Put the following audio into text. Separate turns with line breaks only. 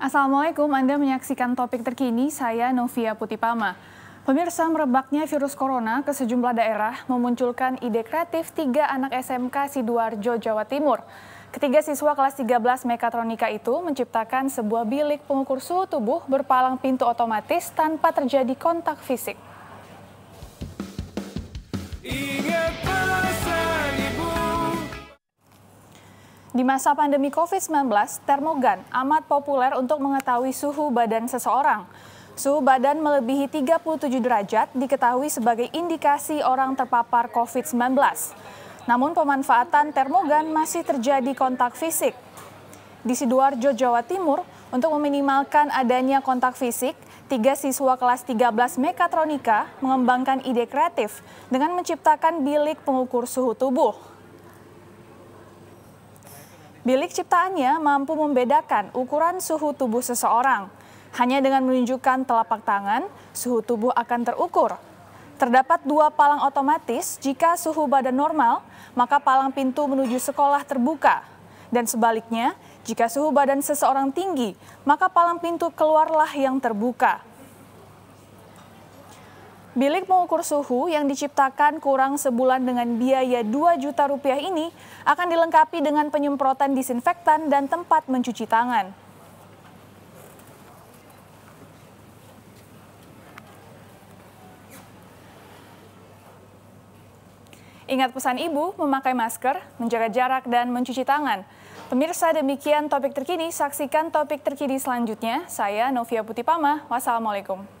Assalamualaikum, Anda menyaksikan topik terkini, saya Novia Putipama. Pemirsa merebaknya virus corona ke sejumlah daerah memunculkan ide kreatif tiga anak SMK Sidoarjo, Jawa Timur. Ketiga siswa kelas 13 mekatronika itu menciptakan sebuah bilik pengukur suhu tubuh berpalang pintu otomatis tanpa terjadi kontak fisik. Di masa pandemi COVID-19, termogan amat populer untuk mengetahui suhu badan seseorang. Suhu badan melebihi 37 derajat diketahui sebagai indikasi orang terpapar COVID-19. Namun pemanfaatan termogan masih terjadi kontak fisik. Di Sidoarjo, Jawa Timur, untuk meminimalkan adanya kontak fisik, tiga siswa kelas 13 mekatronika mengembangkan ide kreatif dengan menciptakan bilik pengukur suhu tubuh. Bilik ciptaannya mampu membedakan ukuran suhu tubuh seseorang. Hanya dengan menunjukkan telapak tangan, suhu tubuh akan terukur. Terdapat dua palang otomatis jika suhu badan normal, maka palang pintu menuju sekolah terbuka. Dan sebaliknya, jika suhu badan seseorang tinggi, maka palang pintu keluarlah yang terbuka. Bilik pengukur suhu yang diciptakan kurang sebulan dengan biaya 2 juta rupiah ini akan dilengkapi dengan penyemprotan disinfektan dan tempat mencuci tangan. Ingat pesan ibu, memakai masker, menjaga jarak, dan mencuci tangan. Pemirsa, demikian topik terkini. Saksikan topik terkini selanjutnya. Saya Novia Putipama. Wassalamualaikum.